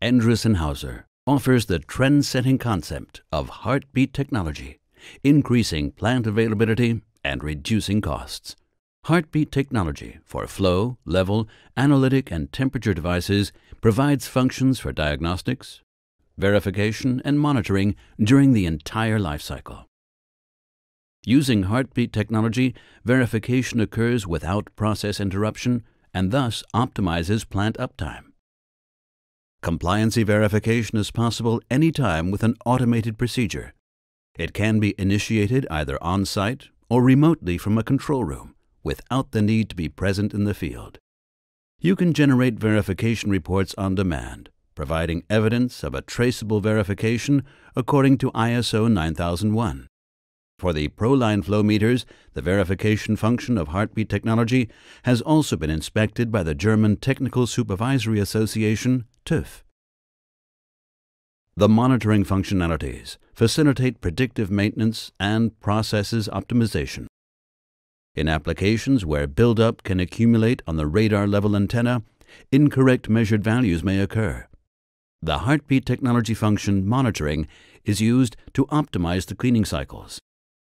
Andreessen Hauser offers the trend setting concept of heartbeat technology, increasing plant availability and reducing costs. Heartbeat technology for flow, level, analytic, and temperature devices provides functions for diagnostics, verification, and monitoring during the entire life cycle. Using heartbeat technology, verification occurs without process interruption and thus optimizes plant uptime. Compliancy verification is possible anytime with an automated procedure. It can be initiated either on-site or remotely from a control room without the need to be present in the field. You can generate verification reports on demand, providing evidence of a traceable verification according to ISO 9001. For the ProLine flow meters, the verification function of heartbeat technology has also been inspected by the German Technical Supervisory Association TÜV. The monitoring functionalities facilitate predictive maintenance and processes optimization. In applications where buildup can accumulate on the radar level antenna, incorrect measured values may occur. The heartbeat technology function monitoring is used to optimize the cleaning cycles.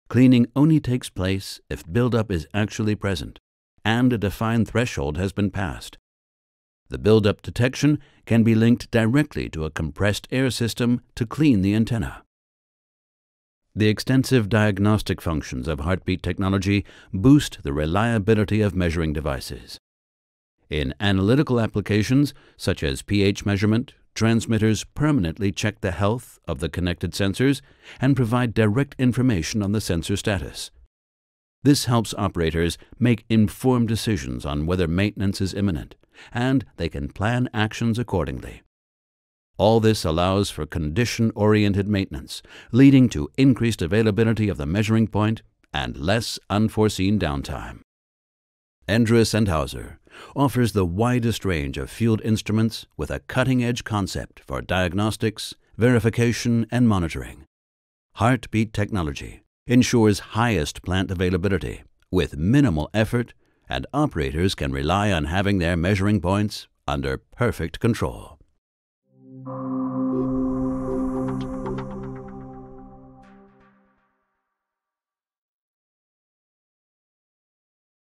Cleaning only takes place if buildup is actually present and a defined threshold has been passed. The buildup detection can be linked directly to a compressed air system to clean the antenna. The extensive diagnostic functions of heartbeat technology boost the reliability of measuring devices. In analytical applications, such as pH measurement, transmitters permanently check the health of the connected sensors and provide direct information on the sensor status. This helps operators make informed decisions on whether maintenance is imminent and they can plan actions accordingly. All this allows for condition oriented maintenance, leading to increased availability of the measuring point and less unforeseen downtime. Endress and Hauser offers the widest range of field instruments with a cutting edge concept for diagnostics, verification, and monitoring. Heartbeat technology ensures highest plant availability with minimal effort and operators can rely on having their measuring points under perfect control.